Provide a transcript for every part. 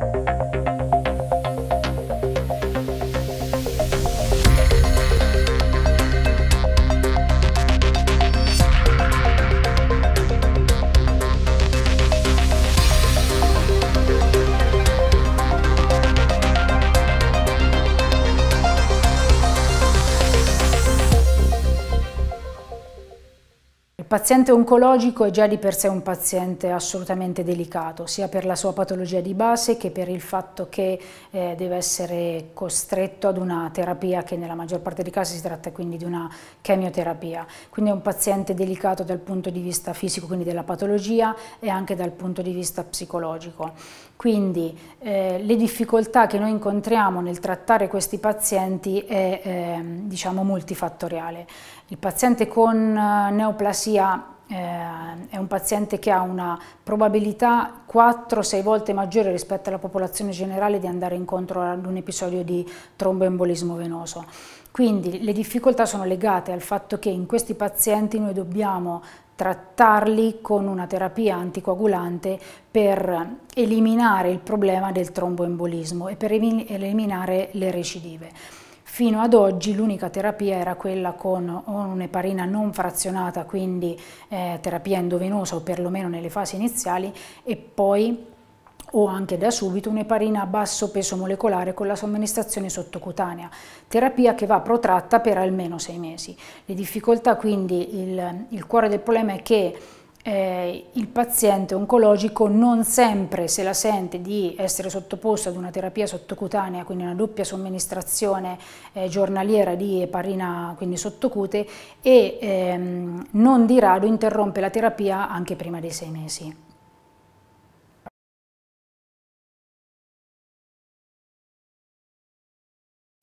Thank you. paziente oncologico è già di per sé un paziente assolutamente delicato, sia per la sua patologia di base che per il fatto che eh, deve essere costretto ad una terapia che nella maggior parte dei casi si tratta quindi di una chemioterapia. Quindi è un paziente delicato dal punto di vista fisico, quindi della patologia e anche dal punto di vista psicologico. Quindi eh, le difficoltà che noi incontriamo nel trattare questi pazienti è eh, diciamo multifattoriale. Il paziente con eh, neoplasia eh, è un paziente che ha una probabilità 4-6 volte maggiore rispetto alla popolazione generale di andare incontro ad un episodio di tromboembolismo venoso. Quindi le difficoltà sono legate al fatto che in questi pazienti noi dobbiamo trattarli con una terapia anticoagulante per eliminare il problema del tromboembolismo e per eliminare le recidive. Fino ad oggi l'unica terapia era quella con un'eparina non frazionata, quindi eh, terapia endovenosa o perlomeno nelle fasi iniziali e poi o anche da subito un'eparina a basso peso molecolare con la somministrazione sottocutanea, terapia che va protratta per almeno sei mesi. Le difficoltà quindi, il, il cuore del problema è che eh, il paziente oncologico non sempre se la sente di essere sottoposto ad una terapia sottocutanea, quindi una doppia somministrazione eh, giornaliera di eparina, quindi sottocute, e ehm, non di rado interrompe la terapia anche prima dei sei mesi.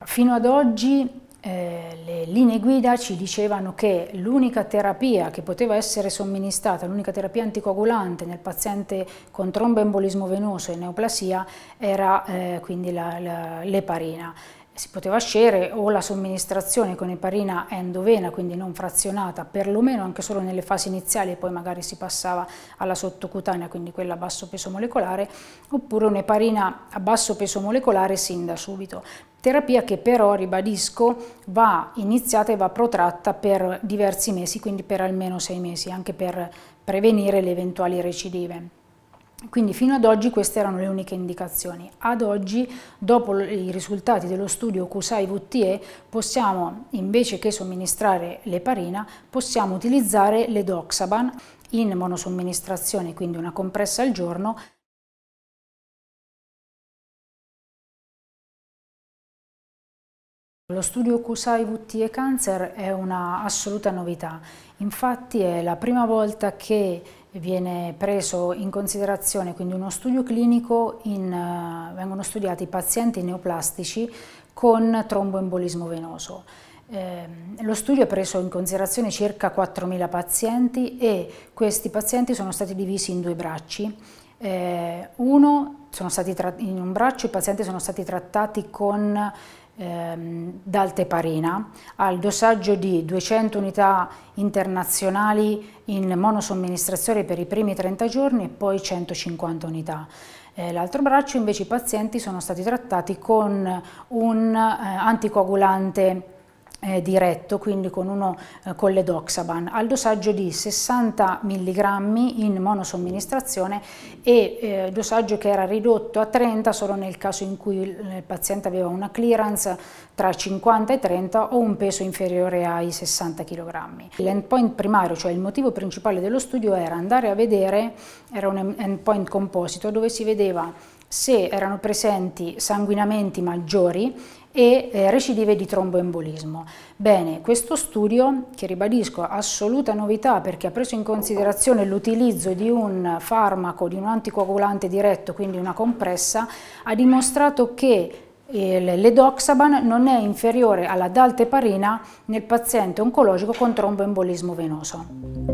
Fino ad oggi eh, le linee guida ci dicevano che l'unica terapia che poteva essere somministrata, l'unica terapia anticoagulante nel paziente con tromboembolismo venoso e neoplasia era eh, quindi l'eparina si poteva scegliere o la somministrazione con eparina endovena, quindi non frazionata, perlomeno anche solo nelle fasi iniziali e poi magari si passava alla sottocutanea, quindi quella a basso peso molecolare, oppure un'eparina a basso peso molecolare sin da subito. Terapia che però, ribadisco, va iniziata e va protratta per diversi mesi, quindi per almeno sei mesi, anche per prevenire le eventuali recidive. Quindi fino ad oggi queste erano le uniche indicazioni. Ad oggi, dopo i risultati dello studio QSAI-VTE, possiamo, invece che somministrare l'eparina, possiamo utilizzare l'edoxaban in monosomministrazione, quindi una compressa al giorno, Lo studio QSAI VTE Cancer è una assoluta novità, infatti è la prima volta che viene preso in considerazione quindi uno studio clinico, in, uh, vengono studiati pazienti neoplastici con tromboembolismo venoso. Eh, lo studio ha preso in considerazione circa 4.000 pazienti e questi pazienti sono stati divisi in due bracci. Eh, uno, in un braccio i pazienti sono stati trattati con ehm, d'Alteparina al dosaggio di 200 unità internazionali in monosomministrazione per i primi 30 giorni e poi 150 unità. Eh, l'altro braccio invece i pazienti sono stati trattati con un eh, anticoagulante eh, diretto, quindi con uno eh, con l'edoxaban, al dosaggio di 60 mg in monosomministrazione e eh, dosaggio che era ridotto a 30 solo nel caso in cui il, paziente aveva una clearance tra 50 e 30 o un peso inferiore ai 60 kg. L'endpoint primario, cioè il motivo principale dello studio era andare a vedere, era un endpoint composito dove si vedeva se erano presenti sanguinamenti maggiori e eh, recidive di tromboembolismo. Bene, questo studio, che ribadisco assoluta novità perché ha preso in considerazione l'utilizzo di un farmaco, di un anticoagulante diretto, quindi una compressa, ha dimostrato che eh, l'edoxaban non è inferiore alla dalteparina nel paziente oncologico con tromboembolismo venoso.